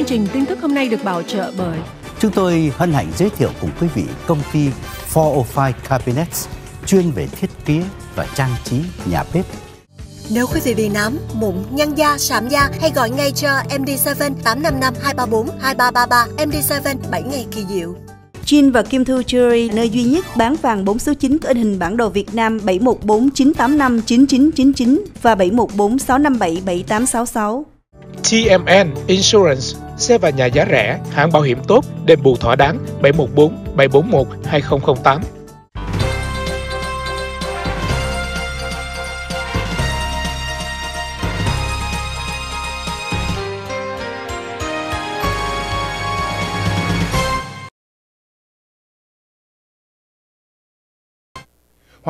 Chương trình tin tức hôm nay được bảo trợ bởi Chúng tôi hân hạnh giới thiệu cùng quý vị công ty 405 Cabinets chuyên về thiết kế và trang trí nhà bếp nếu quý vị bị nám, mụn, nhăn da, sạm da, hãy gọi ngay cho MD7 855 234 2333 MD7 7 ngày kỳ diệu. Jin và Kim Thu Jewelry, nơi duy nhất bán vàng 4 số 9 có in hình bản đồ Việt Nam 7149859999 và 7146577866. TMN Insurance xe và nhà giá rẻ, hãng bảo hiểm tốt, đền bù thỏa đáng 714 741 2008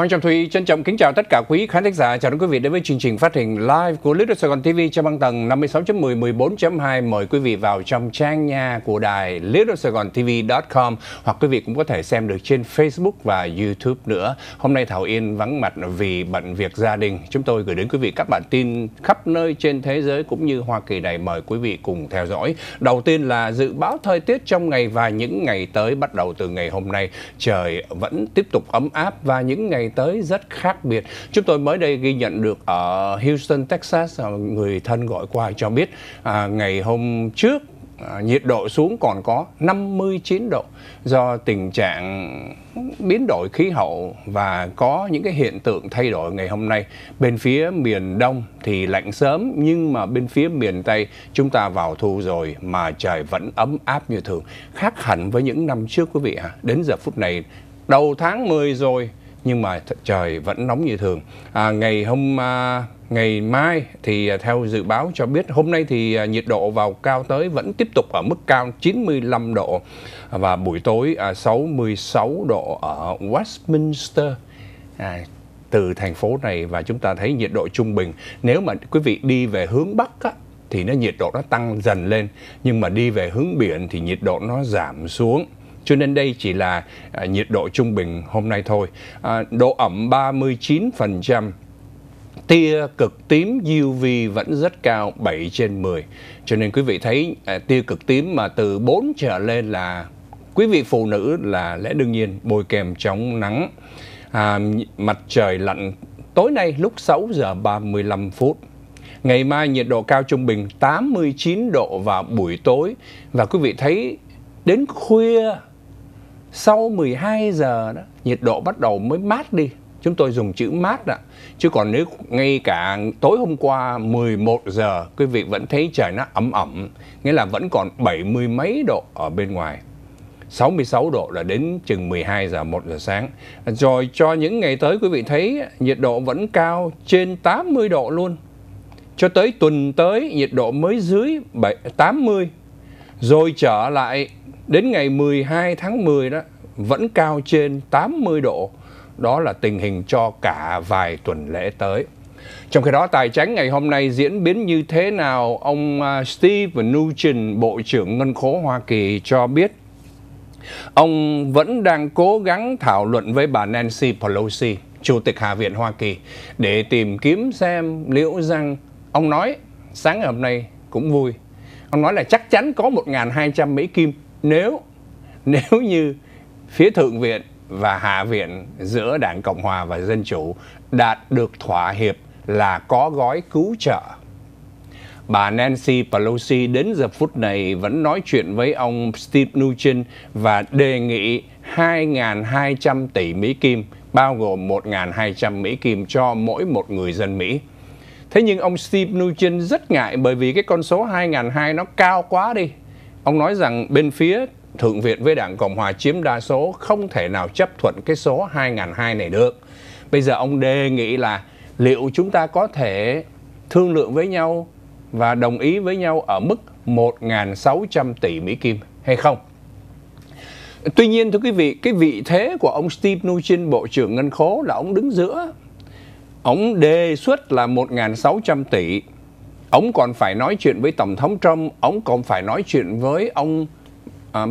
Hoàng Trọng Thủy trân trọng kính chào tất cả quý khán thính giả. Chào đón quý vị đến với chương trình phát hình live của Little Sài Gòn TV trên băng tầng 56.10 14.2. Mời quý vị vào trong trang nhà của đài littlesaigontv.com hoặc quý vị cũng có thể xem được trên Facebook và YouTube nữa. Hôm nay Thảo Yên vắng mặt vì bận việc gia đình. Chúng tôi gửi đến quý vị các bản tin khắp nơi trên thế giới cũng như Hoa Kỳ này. Mời quý vị cùng theo dõi. Đầu tiên là dự báo thời tiết trong ngày và những ngày tới bắt đầu từ ngày hôm nay. Trời vẫn tiếp tục ấm áp và những ngày tới rất khác biệt. Chúng tôi mới đây ghi nhận được ở Houston, Texas, à, người thân gọi qua cho biết à, ngày hôm trước À, nhiệt độ xuống còn có 59 độ do tình trạng biến đổi khí hậu và có những cái hiện tượng thay đổi ngày hôm nay. Bên phía miền Đông thì lạnh sớm nhưng mà bên phía miền Tây chúng ta vào thu rồi mà trời vẫn ấm áp như thường. Khác hẳn với những năm trước quý vị ạ. À. Đến giờ phút này đầu tháng 10 rồi nhưng mà trời vẫn nóng như thường. À, ngày hôm à, ngày mai thì à, theo dự báo cho biết hôm nay thì à, nhiệt độ vào cao tới vẫn tiếp tục ở mức cao 95 độ và buổi tối à, 66 độ ở Westminster. À, từ thành phố này và chúng ta thấy nhiệt độ trung bình nếu mà quý vị đi về hướng bắc á, thì nó nhiệt độ nó tăng dần lên nhưng mà đi về hướng biển thì nhiệt độ nó giảm xuống cho nên đây chỉ là à, nhiệt độ trung bình hôm nay thôi. À, độ ẩm 39%, tia cực tím UV vẫn rất cao 7 trên 10. Cho nên quý vị thấy à, tia cực tím mà từ 4 trở lên là quý vị phụ nữ là lẽ đương nhiên bôi kem chống nắng. À, mặt trời lạnh tối nay lúc 6 giờ 35 phút. Ngày mai nhiệt độ cao trung bình 89 độ vào buổi tối và quý vị thấy đến khuya sau 12 giờ đó nhiệt độ bắt đầu mới mát đi chúng tôi dùng chữ mát ạ chứ còn nếu ngay cả tối hôm qua 11 giờ quý vị vẫn thấy trời nó ấm ẩm nghĩa là vẫn còn 70 mấy độ ở bên ngoài 66 độ là đến chừng 12 giờ 1 giờ sáng rồi cho những ngày tới quý vị thấy nhiệt độ vẫn cao trên 80 độ luôn cho tới tuần tới nhiệt độ mới dưới 80 rồi trở lại Đến ngày 12 tháng 10 đó vẫn cao trên 80 độ. Đó là tình hình cho cả vài tuần lễ tới. Trong khi đó, tài chính ngày hôm nay diễn biến như thế nào? Ông à, Steve Mnuchin, Bộ trưởng Ngân khố Hoa Kỳ cho biết ông vẫn đang cố gắng thảo luận với bà Nancy Pelosi, Chủ tịch Hạ viện Hoa Kỳ, để tìm kiếm xem liệu rằng ông nói sáng ngày hôm nay cũng vui. Ông nói là chắc chắn có 1.200 Mỹ Kim nếu nếu như phía thượng viện và hạ viện giữa đảng cộng hòa và dân chủ đạt được thỏa hiệp là có gói cứu trợ bà Nancy Pelosi đến giờ phút này vẫn nói chuyện với ông Steve Mnuchin và đề nghị 2.200 tỷ Mỹ Kim, bao gồm 1.200 Mỹ Kim cho mỗi một người dân Mỹ. Thế nhưng ông Steve Mnuchin rất ngại bởi vì cái con số 2.200 nó cao quá đi. Ông nói rằng bên phía Thượng viện với Đảng Cộng Hòa chiếm đa số không thể nào chấp thuận cái số 2002 này được. Bây giờ ông đề nghị là liệu chúng ta có thể thương lượng với nhau và đồng ý với nhau ở mức 1.600 tỷ Mỹ Kim hay không? Tuy nhiên thưa quý vị, cái vị thế của ông Steve Mnuchin, Bộ trưởng Ngân khố là ông đứng giữa. Ông đề xuất là 1.600 tỷ Ông còn phải nói chuyện với Tổng thống Trump, ông còn phải nói chuyện với ông à,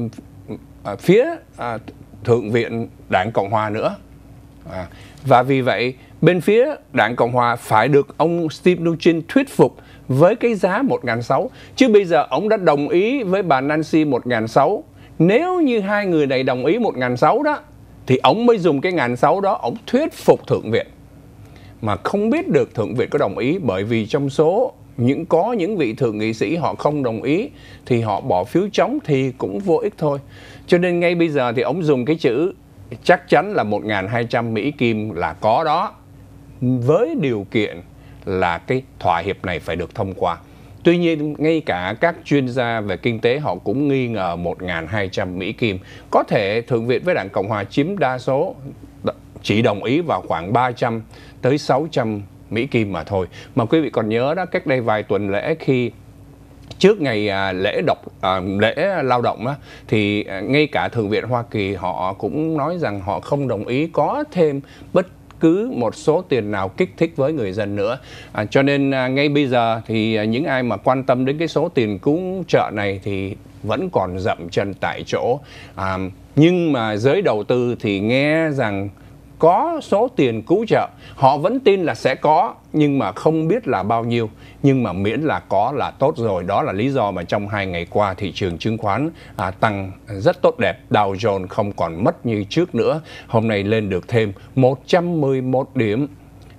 à, phía à, Thượng viện Đảng Cộng Hòa nữa. À, và vì vậy, bên phía Đảng Cộng Hòa phải được ông Steve Mnuchin thuyết phục với cái giá 1 sáu Chứ bây giờ ông đã đồng ý với bà Nancy 1 sáu Nếu như hai người này đồng ý 1 sáu đó, thì ông mới dùng cái ngàn sáu đó, ông thuyết phục Thượng viện. Mà không biết được Thượng viện có đồng ý bởi vì trong số những có những vị thượng nghị sĩ họ không đồng ý thì họ bỏ phiếu chống thì cũng vô ích thôi cho nên ngay bây giờ thì ông dùng cái chữ chắc chắn là 1.200 Mỹ Kim là có đó với điều kiện là cái thỏa hiệp này phải được thông qua. Tuy nhiên, ngay cả các chuyên gia về kinh tế họ cũng nghi ngờ 1.200 Mỹ Kim. Có thể Thượng viện với Đảng Cộng Hòa chiếm đa số chỉ đồng ý vào khoảng 300 tới 600 Mỹ Kim mà thôi. Mà quý vị còn nhớ đó cách đây vài tuần lễ khi trước ngày à, lễ độc à, lễ lao động á, thì à, ngay cả thượng viện Hoa Kỳ họ cũng nói rằng họ không đồng ý có thêm bất cứ một số tiền nào kích thích với người dân nữa. À, cho nên à, ngay bây giờ thì à, những ai mà quan tâm đến cái số tiền cúng trợ này thì vẫn còn dậm chân tại chỗ. À, nhưng mà giới đầu tư thì nghe rằng có số tiền cứu trợ họ vẫn tin là sẽ có nhưng mà không biết là bao nhiêu nhưng mà miễn là có là tốt rồi đó là lý do mà trong hai ngày qua thị trường chứng khoán à, tăng rất tốt đẹp Dow Jones không còn mất như trước nữa hôm nay lên được thêm 111 điểm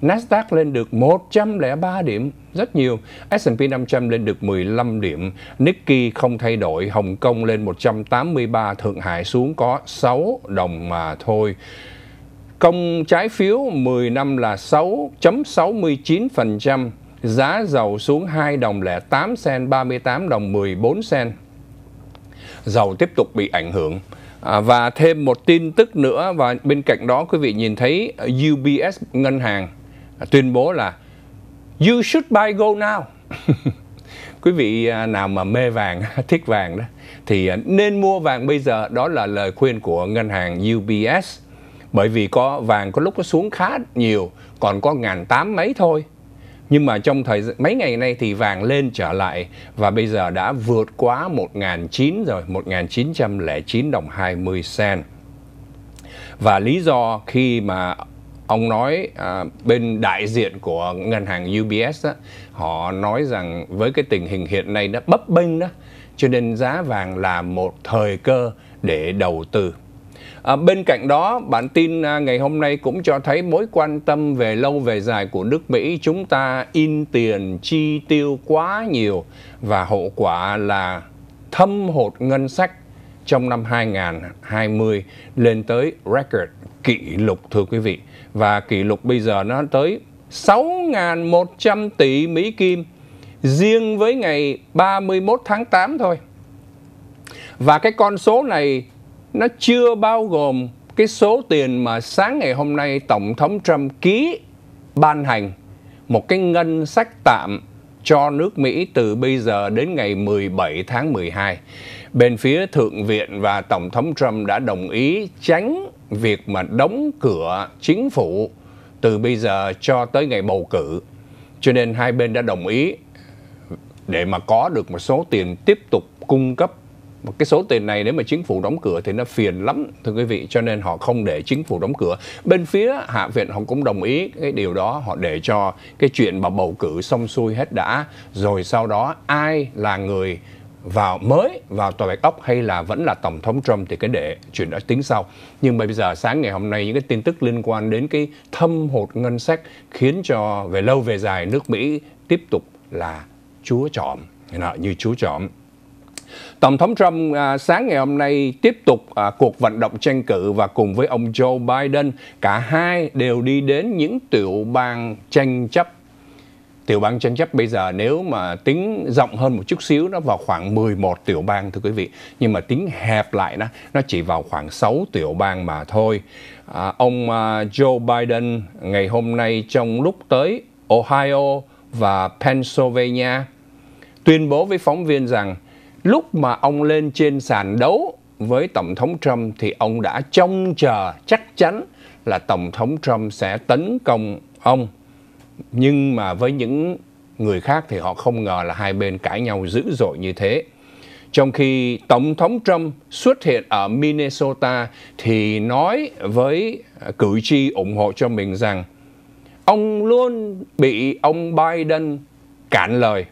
Nasdaq lên được 103 điểm, rất nhiều. S&P 500 lên được 15 điểm, Nikkei không thay đổi, Hồng Kông lên 183, Thượng Hải xuống có 6 đồng mà thôi. Công trái phiếu 10 năm là 6.69%, giá dầu xuống 2 đồng lẻ 8 sen 38 đồng 14 sen. Dầu tiếp tục bị ảnh hưởng. À, và thêm một tin tức nữa và bên cạnh đó quý vị nhìn thấy UBS ngân hàng à, tuyên bố là You should buy gold now. quý vị à, nào mà mê vàng, thích vàng đó thì à, nên mua vàng bây giờ, đó là lời khuyên của ngân hàng UBS bởi vì có vàng có lúc nó xuống khá nhiều còn có ngàn tám mấy thôi nhưng mà trong thời mấy ngày nay thì vàng lên trở lại và bây giờ đã vượt quá 1.900 rồi, 1.909 đồng 20 sen. Và lý do khi mà ông nói à, bên đại diện của ngân hàng UBS đó, họ nói rằng với cái tình hình hiện nay nó bấp bênh đó, cho nên giá vàng là một thời cơ để đầu tư. À, bên cạnh đó, bản tin à, ngày hôm nay cũng cho thấy mối quan tâm về lâu về dài của nước Mỹ chúng ta in tiền chi tiêu quá nhiều và hậu quả là thâm hụt ngân sách trong năm 2020 lên tới record kỷ lục thưa quý vị. Và kỷ lục bây giờ nó tới 6.100 tỷ Mỹ Kim riêng với ngày 31 tháng 8 thôi. Và cái con số này nó chưa bao gồm cái số tiền mà sáng ngày hôm nay Tổng thống Trump ký ban hành một cái ngân sách tạm cho nước Mỹ từ bây giờ đến ngày 17 tháng 12. Bên phía Thượng viện và Tổng thống Trump đã đồng ý tránh việc mà đóng cửa chính phủ từ bây giờ cho tới ngày bầu cử. Cho nên hai bên đã đồng ý để mà có được một số tiền tiếp tục cung cấp mà cái số tiền này nếu mà chính phủ đóng cửa thì nó phiền lắm thưa quý vị cho nên họ không để chính phủ đóng cửa. Bên phía Hạ viện họ cũng đồng ý cái điều đó họ để cho cái chuyện mà bầu cử xong xuôi hết đã rồi sau đó ai là người vào mới vào tòa bạch ốc hay là vẫn là tổng thống trump thì cái để chuyện đó tính sau nhưng mà bây giờ sáng ngày hôm nay những cái tin tức liên quan đến cái thâm hụt ngân sách khiến cho về lâu về dài nước mỹ tiếp tục là chúa trọm như chúa trọm Tổng thống Trump à, sáng ngày hôm nay tiếp tục à, cuộc vận động tranh cử và cùng với ông Joe Biden, cả hai đều đi đến những tiểu bang tranh chấp tiểu bang tranh chấp bây giờ nếu mà tính rộng hơn một chút xíu nó vào khoảng 11 tiểu bang thưa quý vị nhưng mà tính hẹp lại nó nó chỉ vào khoảng 6 tiểu bang mà thôi à, ông à, Joe Biden ngày hôm nay trong lúc tới Ohio và Pennsylvania tuyên bố với phóng viên rằng lúc mà ông lên trên sàn đấu với Tổng thống Trump thì ông đã trông chờ chắc chắn là Tổng thống Trump sẽ tấn công ông. Nhưng mà với những người khác thì họ không ngờ là hai bên cãi nhau dữ dội như thế. Trong khi Tổng thống Trump xuất hiện ở Minnesota thì nói với cử tri ủng hộ cho mình rằng ông luôn bị ông Biden cản lời.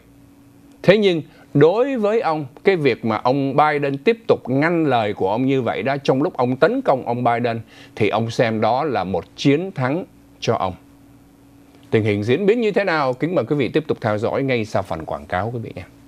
Thế nhưng đối với ông cái việc mà ông Biden tiếp tục ngăn lời của ông như vậy đó trong lúc ông tấn công ông Biden thì ông xem đó là một chiến thắng cho ông. Tình hình diễn biến như thế nào kính mời quý vị tiếp tục theo dõi ngay sau phần quảng cáo quý vị nhé.